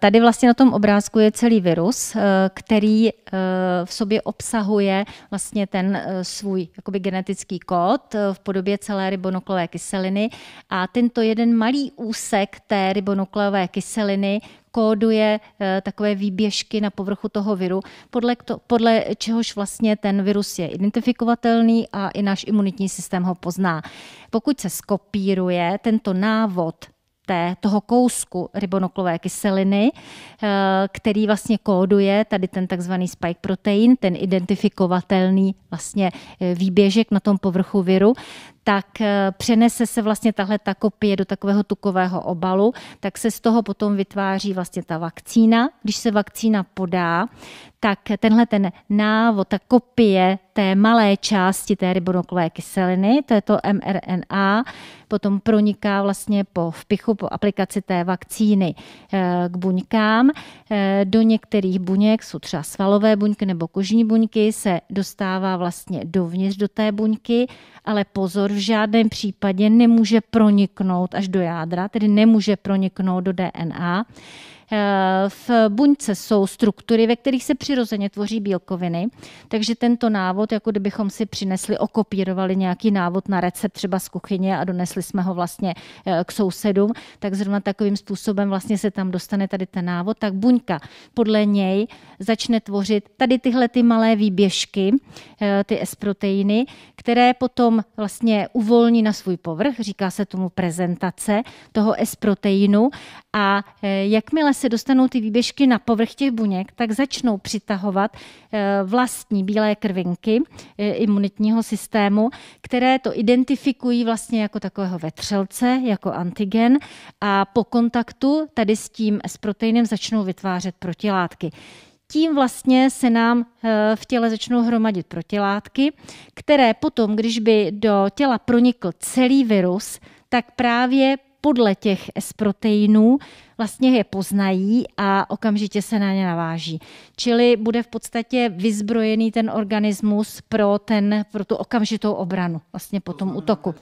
Tady vlastně na tom obrázku je celý virus, eh, který eh, v sobě obsahuje vlastně ten eh, svůj jakoby genetický kód v podobě celé ribonukleové kyseliny a tento jeden malý úsek té ribonukleové kyseliny kóduje takové výběžky na povrchu toho viru, podle, to, podle čehož vlastně ten virus je identifikovatelný a i náš imunitní systém ho pozná. Pokud se skopíruje tento návod té, toho kousku ribonukleové kyseliny, eh, který vlastně kóduje tady ten takzvaný spike protein, ten identifikovatelný vlastně eh, výběžek na tom povrchu viru, tak eh, přenese se vlastně tahle ta kopie do takového tukového obalu, tak se z toho potom vytváří vlastně ta vakcína. Když se vakcína podá, tak tenhle ten návod, ta kopie té malé části té ribonukleové kyseliny, to je to mRNA, potom proniká vlastně po vpichu po aplikaci té vakcíny eh, k buňkám. Eh, do některých buněk, jsou třeba svalové buňky nebo kožní buňky, se dostává vlastně dovnitř do té buňky, ale pozor, v žádném případě nemůže proniknout až do jádra, tedy nemůže proniknout do DNA. Eh, v buňce jsou struktury, ve kterých se přirozeně tvoří bílkoviny, takže tento návod, jako kdybychom si přinesli, okopírovali nějaký návod na recept třeba z kuchyně a donesli jsme ho vlastně eh, k sousedům, tak zrovna takovým způsobem vlastně se tam dostane tady ten návod, tak buňka podle něj začne tvořit tady tyhle ty malé výběžky, eh, ty S-proteiny, které potom vlastně uvolní na svůj povrch, říká se tomu prezentace toho S-proteinu a jakmile se dostanou ty výběžky na povrch těch buněk, tak začnou přitahovat eh, vlastní bílé krvinky eh, imunitního systému, které to identifikují vlastně jako takového vetřelce, jako antigen a po kontaktu tady s tím s proteinem začnou vytvářet protilátky tím vlastně se nám eh, v těle začnou hromadit protilátky, které potom, když by do těla pronikl celý virus, tak právě podle těch S proteinů vlastně je poznají a okamžitě se na ně naváží. Čili bude v podstatě vyzbrojený ten organismus pro, ten, pro tu okamžitou obranu vlastně po tom útoku.